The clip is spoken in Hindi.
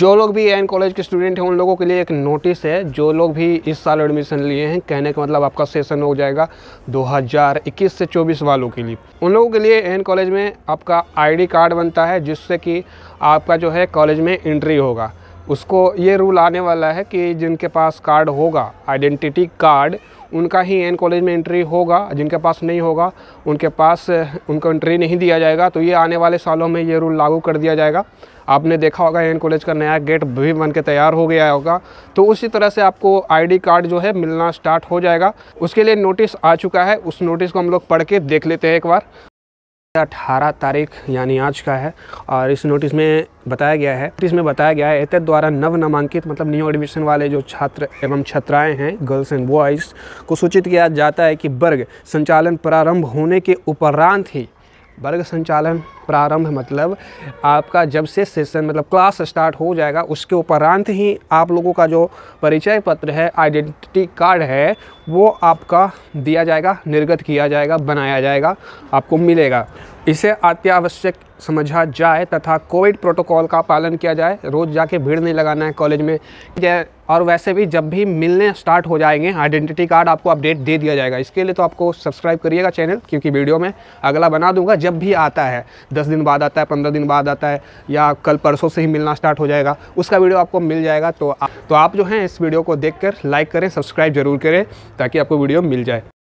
जो लोग भी एन कॉलेज के स्टूडेंट हैं उन लोगों के लिए एक नोटिस है जो लोग भी इस साल एडमिशन लिए हैं कहने का मतलब आपका सेशन हो जाएगा 2021 से 24 वालों के लिए उन लोगों के लिए एन कॉलेज में आपका आईडी कार्ड बनता है जिससे कि आपका जो है कॉलेज में एंट्री होगा उसको ये रूल आने वाला है कि जिनके पास कार्ड होगा आइडेंटिटी कार्ड उनका ही एन कॉलेज में एंट्री होगा जिनके पास नहीं होगा उनके पास उनको एंट्री नहीं दिया जाएगा तो ये आने वाले सालों में ये रूल लागू कर दिया जाएगा आपने देखा होगा एन कॉलेज का नया गेट भी बन के तैयार हो गया होगा तो उसी तरह से आपको आईडी कार्ड जो है मिलना स्टार्ट हो जाएगा उसके लिए नोटिस आ चुका है उस नोटिस को हम लोग पढ़ के देख लेते हैं एक बार अठारह तारीख यानी आज का है और इस नोटिस में बताया गया है नोटिस में बताया गया है एत द्वारा नव नामांकित मतलब न्यू एडमिशन वाले जो छात्र एवं छात्राएं हैं गर्ल्स एंड बॉयज़ को सूचित किया जाता है कि वर्ग संचालन प्रारंभ होने के उपरांत ही वर्ग संचालन प्रारंभ मतलब आपका जब से सेशन मतलब क्लास स्टार्ट हो जाएगा उसके उपरांत ही आप लोगों का जो परिचय पत्र है आइडेंटिटी कार्ड है वो आपका दिया जाएगा निर्गत किया जाएगा बनाया जाएगा आपको मिलेगा इसे अत्यावश्यक समझा जाए तथा कोविड प्रोटोकॉल का पालन किया जाए रोज़ जाके भीड़ नहीं लगाना है कॉलेज में और वैसे भी जब भी मिलने स्टार्ट हो जाएंगे आइडेंटिटी कार्ड आपको अपडेट दे दिया जाएगा इसके लिए तो आपको सब्सक्राइब करिएगा चैनल क्योंकि वीडियो में अगला बना दूंगा जब भी आता है दस दिन बाद आता है पंद्रह दिन बाद आता है या कल परसों से ही मिलना स्टार्ट हो जाएगा उसका वीडियो आपको मिल जाएगा तो तो आप जो हैं इस वीडियो को देख लाइक करें सब्सक्राइब ज़रूर करें ताकि आपको वीडियो मिल जाए